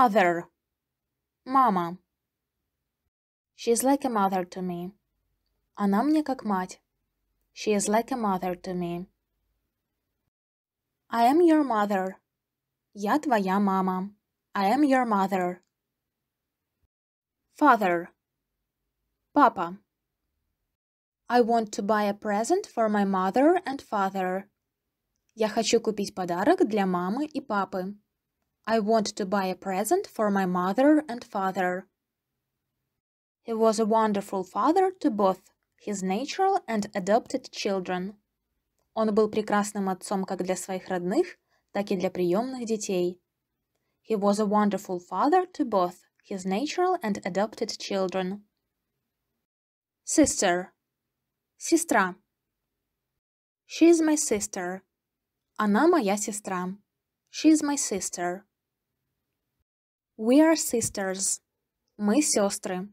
Mother. Мама. She is like a mother to me. Она мне как мать. She is like a mother to me. I am your mother. Я твоя мама. I am your mother. Father. Papa. I want to buy a present for my mother and father. Я хочу купить подарок для мамы и папы. I want to buy a present for my mother and father. He was a wonderful father to both his natural and adopted children. Он был прекрасным отцом как для своих родных, так и для приемных детей. He was a wonderful father to both his natural and adopted children. Sister. Сестра. She is my sister. Она моя сестра. She is my sister. We are sisters. Мы сестры.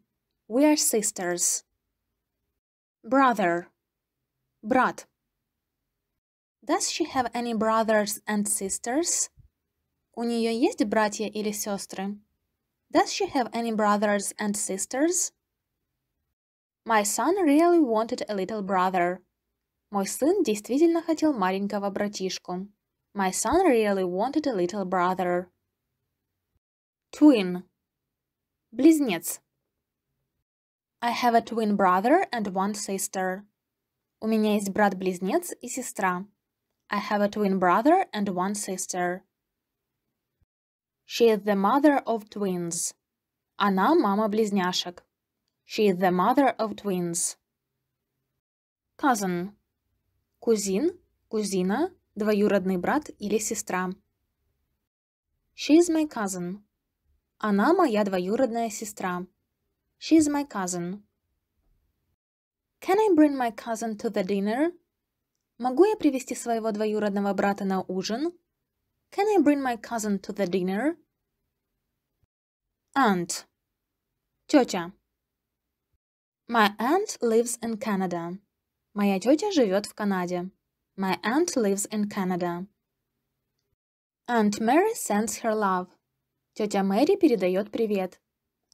We are sisters. Brother. Брат. Does she have any brothers and sisters? У нее есть братья или сестры? Does she have any brothers and sisters? My son really wanted a little brother. Мой сын действительно хотел маленького братишку. My son really wanted a little brother. Twin. Близнец. I have a twin brother and one sister. У меня есть брат-близнец и сестра. I have a twin brother and one sister. She is the mother of twins. Она мама близняшек. She is the mother of twins. Cousin. Кузин, кузина, двоюродный брат или сестра. She is my cousin. Она моя двоюродная сестра. She is my cousin. Can I bring my cousin to the dinner? Могу я привести своего двоюродного брата на ужин? Can I bring my cousin to the dinner? Aunt. Тетя. My aunt lives in Canada. Моя тетя живет в Канаде. My aunt lives in Canada. Aunt Mary sends her love. Тетя Мэри передает привет.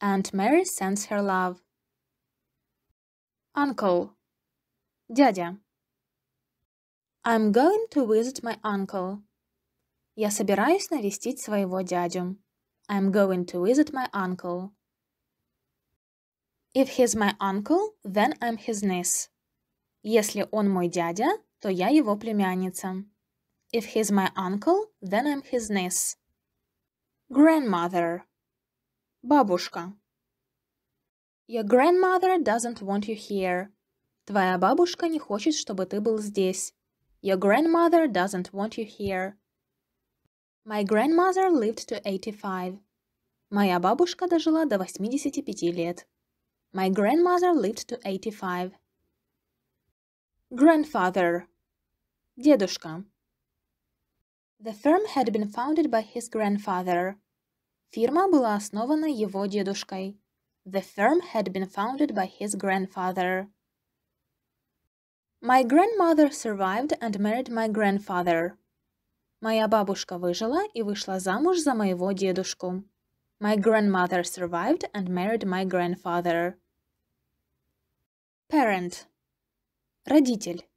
Aunt Mary sends her love. Uncle. Дядя. I'm going to visit my uncle. Я собираюсь навестить своего дядю. I'm going to visit my uncle. If he's my uncle, then I'm his niece. Если он мой дядя, то я его племянница. If he's my uncle, then I'm his niece. Grandmother. Бабушка. Your grandmother doesn't want you here. Твоя бабушка не хочет, чтобы ты был здесь. Your grandmother doesn't want you here. My grandmother lived to 85. Моя бабушка дожила до 85 лет. My grandmother lived to 85. Grandfather. Дедушка. The firm had been founded by his grandfather. Фирма была основана его дедушкой. The firm had been founded by his grandfather. My grandmother survived and married my grandfather. Моя бабушка выжила и вышла замуж за моего дедушку. My grandmother survived and married my grandfather. Parent. Родитель.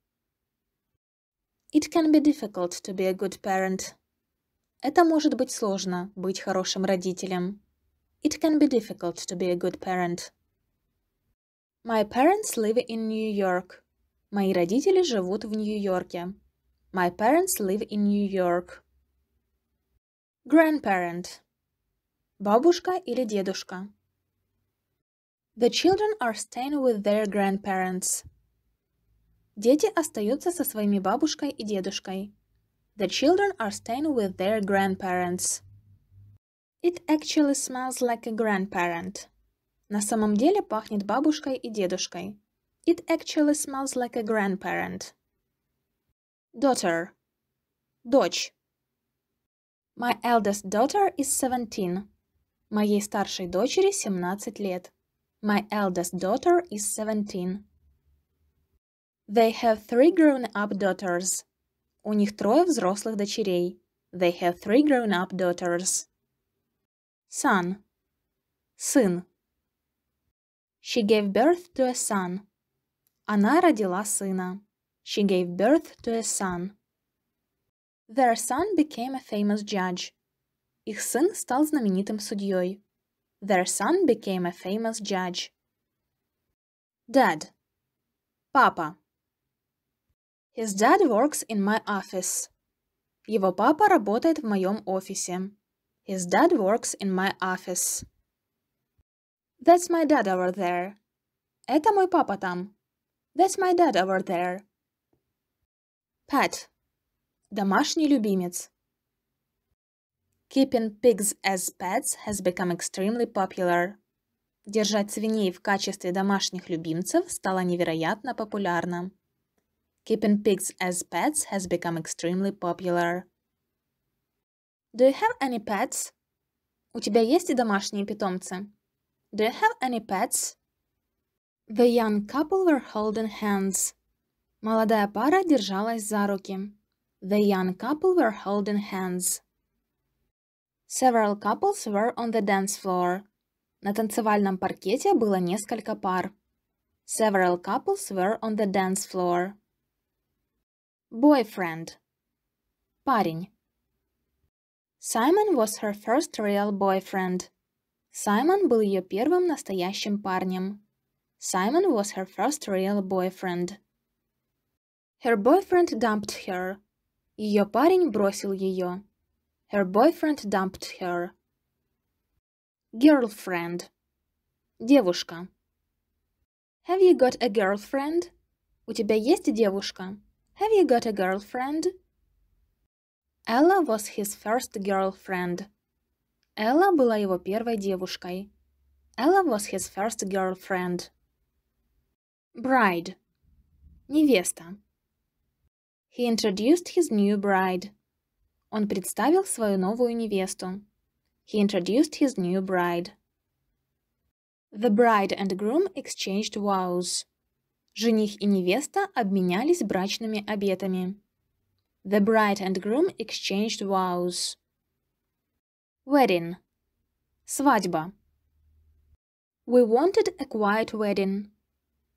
It can be difficult to be a good parent. Это может быть сложно быть хорошим родителем. It can be difficult to be a good parent. My parents live in New York. Мои родители живут в Нью-Йорке. My parents live in New York. Grandparent. Бабушка или дедушка. The children are staying with their grandparents. Дети остаются со своими бабушкой и дедушкой. The children are staying with their grandparents. It actually smells like a grandparent. На самом деле пахнет бабушкой и дедушкой. It actually smells like a grandparent. Daughter. Дочь. My eldest daughter is 17. Моей старшей дочери 17 лет. My eldest daughter is 17. They have three grown-up daughters. У них трое взрослых дочерей. They have three grown-up daughters. Son. Сын. She gave birth to a son. Она родила сына. She gave birth to a son. Their son became a famous judge. Их сын стал знаменитым судьей. Their son became a famous judge. Dad. Папа. His dad works in my office. Его папа работает в моем офисе. His dad works in my office. That's my dad over there. Это мой папа там. That's my dad over there. Pet. Домашний любимец. Keeping pigs as pets has become extremely popular. Держать свиней в качестве домашних любимцев стало невероятно популярным. Keeping pigs as pets has become extremely popular. Do you have any pets? У тебя есть домашние питомцы? Do you have any pets? The young couple were holding hands. Молодая пара держалась за руки. The young couple were holding hands. Several couples were on the dance floor. На танцевальном паркете было несколько пар. Several couples were on the dance floor. Boyfriend. Парень. Simon was her first real boyfriend. Саймон был ее первым настоящим парнем. Simon was her first real boyfriend. Her boyfriend dumped her. Ее парень бросил ее. Her boyfriend dumped her. Girlfriend. Девушка. Have you got a girlfriend? У тебя есть девушка? Have you got a girlfriend? Ella was his first girlfriend. Ella была его первой девушкой. Ella was his first girlfriend. Bride. Невеста. He introduced his new bride. Он представил свою новую невесту. He introduced his new bride. The bride and groom exchanged vows. Жених и невеста обменялись брачными обетами. The bride and groom exchanged vows. Wedding. Свадьба. We wanted a quiet wedding.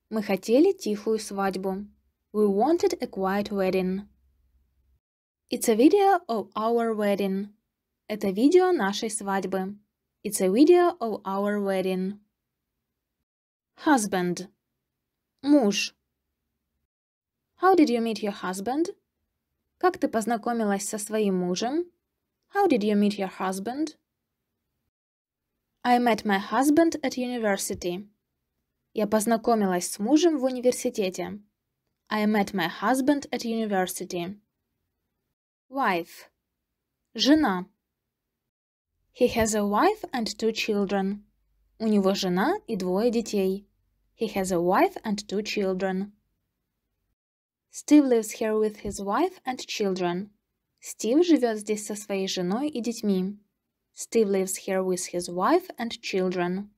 Мы хотели тихую свадьбу. We wanted a quiet wedding. It's a video of our wedding. Это видео нашей свадьбы. It's a video of our wedding. Husband. Муж. How did you meet your husband? Как ты познакомилась со своим мужем? How did you meet your husband? I met my husband at university. Я познакомилась с мужем в университете. I met my husband at university. Wife. Жена. He has a wife and two children. У него жена и двое детей. He has a wife and two children. Steve lives here with his wife and children. Steve живет здесь со своей женой и детьми. Steve lives here with his wife and children.